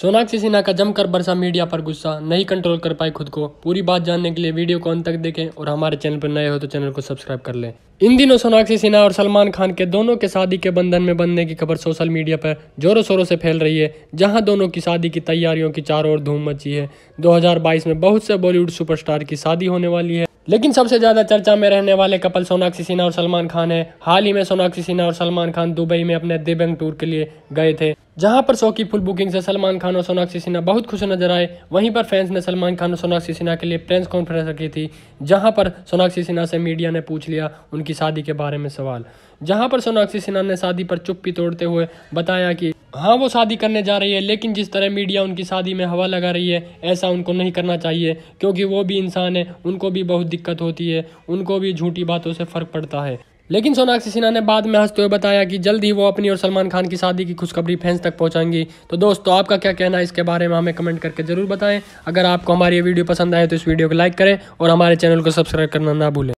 सोनाक्षी सिन्हा का जमकर बरसा मीडिया पर गुस्सा नहीं कंट्रोल कर पाए खुद को पूरी बात जानने के लिए वीडियो को अंत तक देखें और हमारे चैनल पर नए हो तो चैनल को सब्सक्राइब कर लें इन दिनों सोनाक्षी सिन्हा और सलमान खान के दोनों के शादी के बंधन में बनने की खबर सोशल मीडिया पर जोरों शोरों से फैल रही है जहां दोनों की शादी की तैयारियों की चारों ओर धूम मची है 2022 में बहुत से बॉलीवुड सुपरस्टार की शादी होने वाली है लेकिन सबसे ज़्यादा चर्चा में रहने वाले कपल सोनाक्षी सिन्हा और सलमान खान है हाल ही में सोनाक्षी सिन्हा और सलमान खान दुबई में अपने दिबंग टूर के लिए गए थे जहां पर शो की फुल बुकिंग से सलमान खान और सोनाक्षी सिन्हा बहुत खुश नजर आए वहीं पर फैंस ने सलमान खान और सोनाक्षी सिन्हा के लिए प्रेस कॉन्फ्रेंस रखी थी जहां पर सोनाक्षी सिन्हा से मीडिया ने पूछ लिया उनकी शादी के बारे में सवाल जहां पर सोनाक्षी सिन्हा ने शादी पर चुप्पी तोड़ते हुए बताया कि हाँ वो शादी करने जा रही है लेकिन जिस तरह मीडिया उनकी शादी में हवा लगा रही है ऐसा उनको नहीं करना चाहिए क्योंकि वो भी इंसान है उनको भी बहुत दिक्कत होती है उनको भी झूठी बातों से फ़र्क पड़ता है लेकिन सोनाक्षी सिन्हा ने बाद में हंसते हुए बताया कि जल्द ही वो अपनी और सलमान खान की शादी की खुशखबरी फैंस तक पहुंचाएंगी तो दोस्तों आपका क्या कहना है इसके बारे में हमें कमेंट करके ज़रूर बताएं अगर आपको हमारी ये वीडियो पसंद आए तो इस वीडियो को लाइक करें और हमारे चैनल को सब्सक्राइब करना ना भूलें